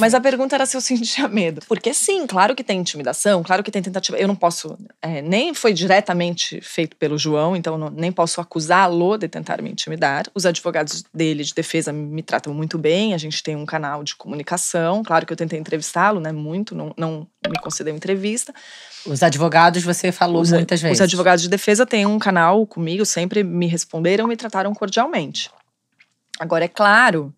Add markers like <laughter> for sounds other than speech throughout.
Mas a pergunta era se eu sentia medo. Porque sim, claro que tem intimidação, claro que tem tentativa. Eu não posso. É, nem foi diretamente feito pelo João, então não, nem posso acusá-lo de tentar me intimidar. Os advogados dele de defesa me tratam muito bem, a gente tem um canal de comunicação. Claro que eu tentei entrevistá-lo, né? Muito, não, não me concedeu entrevista. Os advogados, você falou os, muitas vezes. Os advogados de defesa têm um canal comigo, sempre me responderam, me trataram cordialmente. Agora, é claro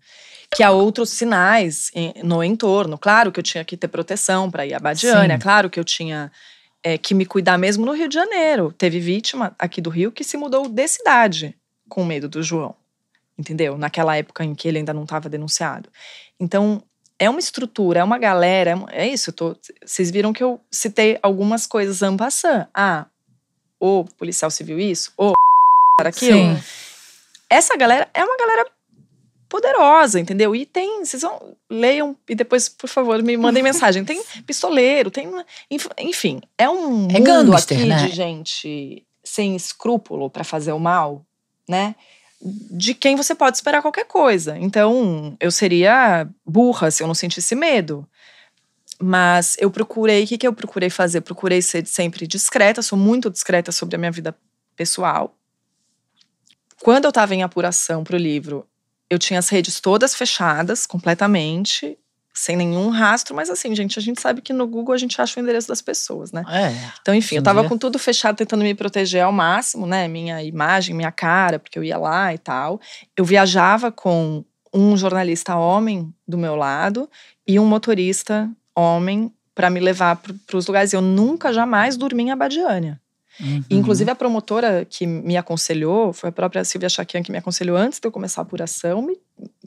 que há outros sinais no entorno. Claro que eu tinha que ter proteção para ir a Badiânia, é claro que eu tinha é, que me cuidar mesmo no Rio de Janeiro. Teve vítima aqui do Rio que se mudou de cidade com medo do João, entendeu? Naquela época em que ele ainda não estava denunciado. Então, é uma estrutura, é uma galera, é, é isso. vocês viram que eu citei algumas coisas ampassando. Ah, o policial civil isso, para aquilo. Sim. Essa galera é uma galera poderosa, entendeu? E tem, vocês vão, leiam e depois, por favor, me mandem uhum. mensagem. Tem pistoleiro, tem, enfim, é um é gangster, aqui né? de gente sem escrúpulo para fazer o mal, né? De quem você pode esperar qualquer coisa. Então, eu seria burra se eu não sentisse medo. Mas eu procurei, o que, que eu procurei fazer? Procurei ser sempre discreta, sou muito discreta sobre a minha vida pessoal. Quando eu estava em apuração para o livro, eu tinha as redes todas fechadas completamente, sem nenhum rastro, mas assim, gente, a gente sabe que no Google a gente acha o endereço das pessoas, né? É, então, enfim, eu tava com tudo fechado, tentando me proteger ao máximo, né? Minha imagem, minha cara, porque eu ia lá e tal. Eu viajava com um jornalista homem do meu lado e um motorista homem para me levar para os lugares. Eu nunca, jamais dormi em Abadiânia. Uhum. Inclusive, a promotora que me aconselhou, foi a própria Silvia Chaquian que me aconselhou antes de eu começar a apuração, me,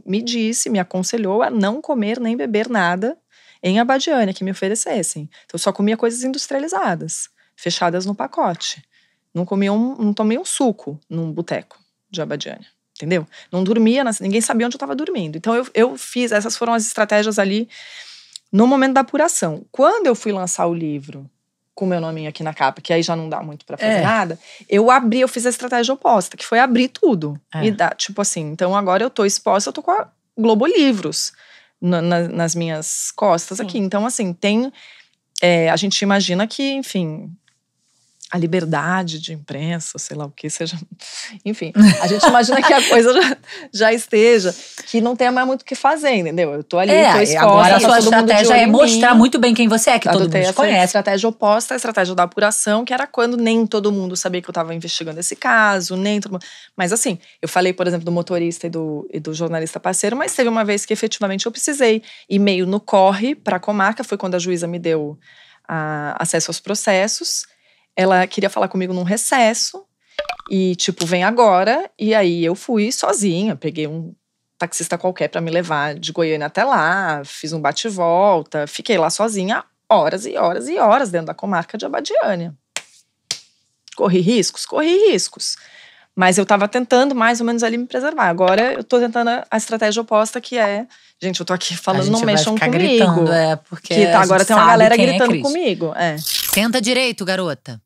me disse, me aconselhou a não comer nem beber nada em Abadiânia que me oferecessem. Então, eu só comia coisas industrializadas, fechadas no pacote. Não, comia um, não tomei um suco num boteco de Abadiânia entendeu? Não dormia, ninguém sabia onde eu estava dormindo. Então eu, eu fiz, essas foram as estratégias ali no momento da apuração. Quando eu fui lançar o livro com meu nome aqui na capa, que aí já não dá muito para fazer é. nada, eu abri, eu fiz a estratégia oposta, que foi abrir tudo. É. E dá, tipo assim, então agora eu tô exposta, eu tô com a Globo Livros na, na, nas minhas costas Sim. aqui. Então, assim, tem. É, a gente imagina que, enfim, a liberdade de imprensa, sei lá o que, seja. <laughs> Enfim, a gente <laughs> imagina que a coisa já, já esteja, que não tenha mais muito o que fazer, entendeu? Eu tô ali, é, tô exposta, Agora a tá sua estratégia é mostrar muito bem quem você é, que todo mundo conhece. A estratégia oposta à estratégia da apuração, que era quando nem todo mundo sabia que eu estava investigando esse caso, nem todo mundo. Mas assim, eu falei, por exemplo, do motorista e do, e do jornalista parceiro, mas teve uma vez que efetivamente eu precisei e meio no corre para a comarca, foi quando a juíza me deu a, acesso aos processos ela queria falar comigo num recesso e tipo, vem agora. E aí eu fui sozinha, peguei um taxista qualquer para me levar de Goiânia até lá, fiz um bate-volta, fiquei lá sozinha horas e horas e horas dentro da comarca de Abadiânia. Corri riscos, corri riscos. Mas eu estava tentando mais ou menos ali me preservar. Agora eu estou tentando a estratégia oposta, que é. Gente, eu tô aqui falando, não mexam comigo. Gritando, é, porque que tá, agora tem uma galera é gritando é comigo. É. Senta direito, garota.